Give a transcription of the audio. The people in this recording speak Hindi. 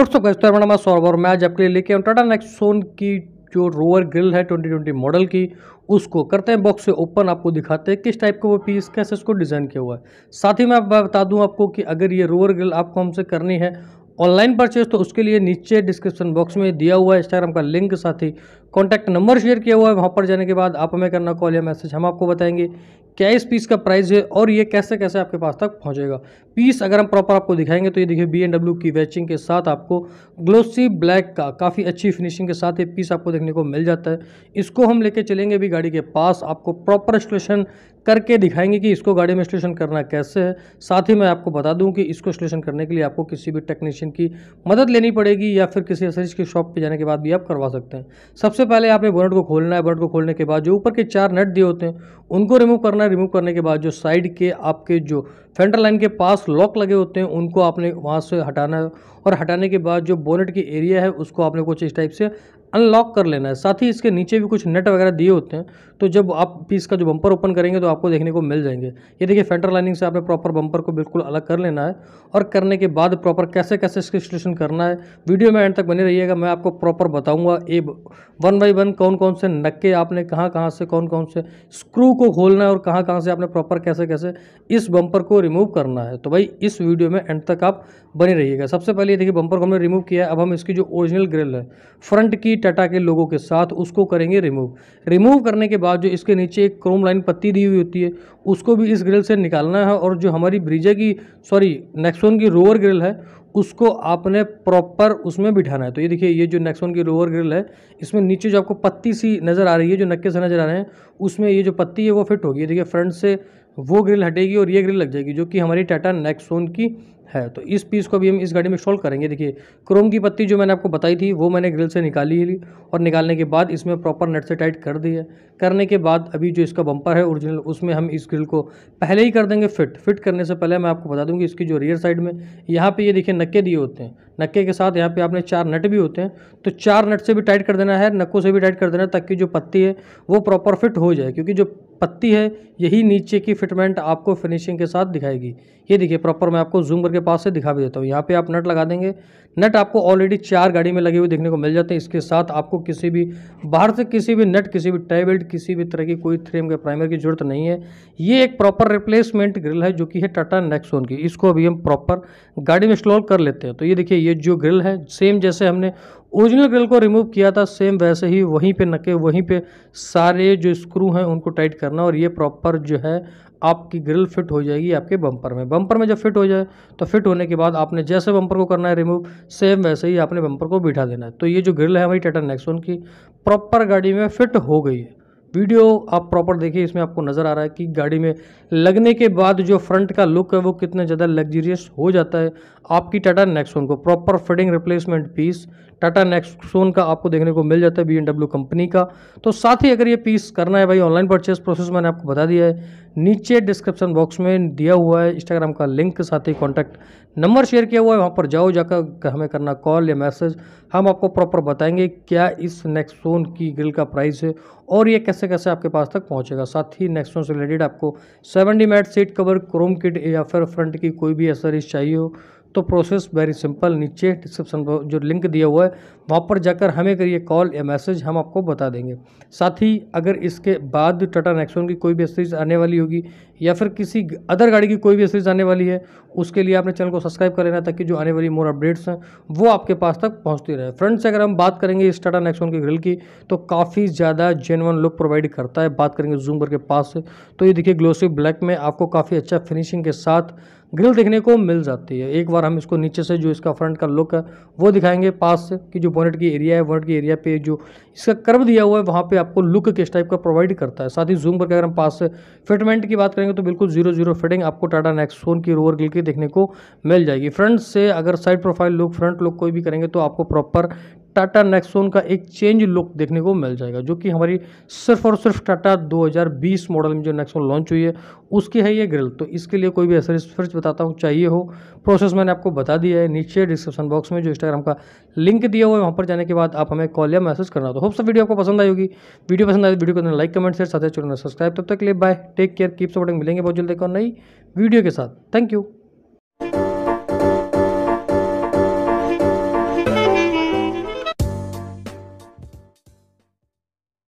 दोस्तों कैसे मैडम सौरभ और मैं आज आपके लिए लेके टाटा नेक्सोन की जो रोवर ग्रिल है 2020 मॉडल की उसको करते हैं बॉक्स से ओपन आपको दिखाते हैं किस टाइप का वो पीस कैसे इसको डिज़ाइन किया हुआ है साथ ही मैं बता दूं आपको कि अगर ये रोवर ग्रिल आपको हमसे करनी है ऑनलाइन परचेज तो उसके लिए नीचे डिस्क्रिप्शन बॉक्स में दिया हुआ है इंस्टाग्राम का लिंक साथ ही कॉन्टैक्ट नंबर शेयर किया हुआ है वहाँ पर जाने के बाद आप हमें करना कॉल या मैसेज हम आपको बताएंगे क्या इस पीस का प्राइस है और ये कैसे कैसे आपके पास तक पहुंचेगा पीस अगर हम प्रॉपर आपको दिखाएंगे तो ये देखिए बी की वैचिंग के साथ आपको ग्लोसी ब्लैक का काफ़ी अच्छी फिनिशिंग के साथ ये पीस आपको देखने को मिल जाता है इसको हम लेके चलेंगे भी गाड़ी के पास आपको प्रॉपर इंस्टॉलेशन करके दिखाएंगे कि इसको गाड़ी में इंस्टॉलेशन करना कैसे है साथ ही मैं आपको बता दूँ कि इसको इंस्टॉलेशन करने के लिए आपको किसी भी टेक्नीशियन की मदद लेनी पड़ेगी या फिर किसी एसरीज की शॉप पर जाने के बाद भी आप करवा सकते हैं सबसे पहले आपने बोनट को खोलना है बोनट को खोलने के बाद जो ऊपर के चार नट दिए होते हैं उनको रिमूव करना है रिमूव करने के बाद जो साइड के आपके जो फेंटर लाइन के पास लॉक लगे होते हैं उनको आपने वहाँ से हटाना है और हटाने के बाद जो बोनेट की एरिया है उसको आपने कुछ इस टाइप से अनलॉक कर लेना है साथ ही इसके नीचे भी कुछ नेट वगैरह दिए होते हैं तो जब आप पीस का जो बम्पर ओपन करेंगे तो आपको देखने को मिल जाएंगे ये देखिए फेंटर लाइनिंग से आपने प्रॉपर बम्पर को बिल्कुल अलग कर लेना है और करने के बाद प्रॉपर कैसे कैसे इसके इंस्टॉलेशन करना है वीडियो में एंड तक बने रहिएगा मैं आपको प्रॉपर बताऊँगा ए वन बाई वन कौन कौन से नक्के आपने कहाँ कहाँ से कौन कौन से स्क्रू को खोलना है और कहाँ कहाँ से आपने प्रॉपर कैसे कैसे इस बम्पर को रिमूव करना है तो भाई इस वीडियो में एंड तक आप बनी रहिएगा सबसे पहले देखिए बम्पर को हमने रिमूव किया अब हम इसकी जो ओरिजिनल ग्रिल है फ्रंट की टाटा के लोगों के साथ उसको करेंगे रिमूव रिमूव करने के बाद जो इसके नीचे एक क्रोम लाइन पत्ती दी हुई होती है उसको भी इस ग्रिल से निकालना है और जो हमारी ब्रिजे की सॉरी नेक्सोन की रोवर ग्रिल है उसको आपने प्रॉपर उसमें बिठाना है तो ये देखिए ये जो नेक्सोन की रोअर ग्रिल है इसमें नीचे जो आपको पत्ती सी नज़र आ रही है जो नक्के से नज़र आ रहे हैं उसमें ये जो पत्ती है वो फिट होगी देखिए फ्रंट से वो ग्रिल हटेगी और ये ग्रिल लग जाएगी जो कि हमारी टाटा नेक्सोन की है तो इस पीस को भी हम इस गाड़ी में इंस्टॉल करेंगे देखिए क्रोम की पत्ती जो मैंने आपको बताई थी वो मैंने ग्रिल से निकाली ली और निकालने के बाद इसमें प्रॉपर नट से टाइट कर दी है करने के बाद अभी जो इसका बम्पर है ओरिजिनल उसमें हम इस ग्रिल को पहले ही कर देंगे फिट फिट करने से पहले मैं आपको बता दूँगी इसकी जो रियर साइड में यहाँ पर ये देखिए नक्के दिए होते हैं नक्के के साथ यहाँ पे आपने चार नट भी होते हैं तो चार नट से भी टाइट कर देना है नक्कों से भी टाइट कर देना है ताकि जो पत्ती है वो प्रॉपर फिट हो जाए क्योंकि जो पत्ती है यही नीचे की फिटमेंट आपको फिनिशिंग के साथ दिखाएगी ये देखिए प्रॉपर मैं आपको जूम करके पास से दिखा भी देता हूँ यहाँ पे आप नट लगा देंगे नट आपको ऑलरेडी चार गाड़ी में लगे हुए देखने को मिल जाते हैं इसके साथ आपको किसी भी बाहर से किसी भी नट किसी भी टाई बेल्ट किसी भी तरह की कोई थ्रेम के प्राइमर की जरूरत नहीं है ये एक प्रॉपर रिप्लेसमेंट ग्रिल है जो कि है टाटा नेक्सोन की इसको अभी हम प्रॉपर गाड़ी में इंस्टॉल कर लेते हैं तो ये देखिए ये जो ग्रिल है सेम जैसे हमने ओरिजिनल ग्रिल को रिमूव किया था सेम वैसे ही वहीं पे नके वहीं पे सारे जो स्क्रू हैं उनको टाइट करना और ये प्रॉपर जो है आपकी ग्रिल फिट हो जाएगी आपके बम्पर में बम्पर में जब फिट हो जाए तो फिट होने के बाद आपने जैसे बम्पर को करना है रिमूव सेम वैसे ही आपने बम्पर को बिठा देना है तो ये जो ग्रिल है हमारी टाटा नेक्सोन की प्रॉपर गाड़ी में फिट हो गई है वीडियो आप प्रॉपर देखिए इसमें आपको नज़र आ रहा है कि गाड़ी में लगने के बाद जो फ्रंट का लुक है वो कितना ज़्यादा लग्जरियस हो जाता है आपकी टाटा नेक्सोन को proper fitting replacement piece Tata Nexon का आपको देखने को मिल जाता है बी कंपनी का तो साथ ही अगर ये पीस करना है भाई ऑनलाइन परचेस प्रोसेस मैंने आपको बता दिया है नीचे डिस्क्रिप्शन बॉक्स में दिया हुआ है इंस्टाग्राम का लिंक के साथ ही कॉन्टैक्ट नंबर शेयर किया हुआ है वहाँ पर जाओ जाकर हमें करना कॉल या मैसेज हम आपको प्रॉपर बताएंगे क्या इस नेक्सोन की ग्रिल का प्राइस है और ये कैसे कैसे आपके पास तक पहुँचेगा साथ ही नेक्सोन से रिलेटेड आपको seven mat seat cover chrome kit या फिर फ्रंट की कोई भी एसरीज चाहिए हो तो प्रोसेस वेरी सिंपल नीचे डिस्क्रिप्शन जो लिंक दिया हुआ है वहाँ पर जाकर हमें करिए कॉल या मैसेज हम आपको बता देंगे साथ ही अगर इसके बाद टाटा नेक्सोन की कोई भी सीरीज आने वाली होगी या फिर किसी अदर गाड़ी की कोई भी सीरीज आने वाली है उसके लिए आपने चैनल को सब्सक्राइब कर लेना ताकि जो आने वाली मोर अपडेट्स हैं वो आपके पास तक पहुंचती रहे फ्रेंड्स अगर हम बात करेंगे टाटा नेक्सोन की ग्रिल की तो काफ़ी ज़्यादा जेनवन लुक प्रोवाइड करता है बात करेंगे जूम के पास से तो ये देखिए ग्लोसिव ब्लैक में आपको काफ़ी अच्छा फिनिशिंग के साथ ग्रिल देखने को मिल जाती है एक बार हम इसको नीचे से जो इसका फ्रंट का लुक है वो दिखाएंगे पास से कि जो बोनेट की एरिया है बोनेट की एरिया पे जो इसका कर्व दिया हुआ है वहाँ पे आपको लुक किस टाइप का प्रोवाइड करता है साथ ही जूम पर अगर हम पास से फिटमेंट की बात करेंगे करेंगे तो बिल्कुल जीरो जीरो फिटिंग आपको टाटा नेक्सोन की रोवर गिल की देखने को मिल जाएगी फ्रंट से अगर side profile look front look कोई भी करेंगे तो आपको प्रॉपर टाटा नेक्सोन का एक चेंज लुक देखने को मिल जाएगा जो कि हमारी सिर्फ और सिर्फ टाटा 2020 मॉडल में जो नेक्सोन लॉन्च हुई है उसकी है ये ग्रिल तो इसके लिए कोई भी एसरीज फ्रिज बताता हूँ चाहिए हो प्रोसेस मैंने आपको बता दिया है नीचे डिस्क्रिप्शन बॉक्स में जो इंस्टाग्राम का लिंक दिया हुआ है वहाँ पर जाने के बाद आप हमें कॉल या मैसेज करना तो होप सब वीडियो आपको पसंद आई होगी वीडियो पसंद आई तो वीडियो को लाइक कमेंट शेयर साथ ही चुनाव सब्सक्राइब तब तक के लिए bye take care keep supporting मिलेंगे बहुत जल्द एक और नई वीडियो के साथ थैंक यू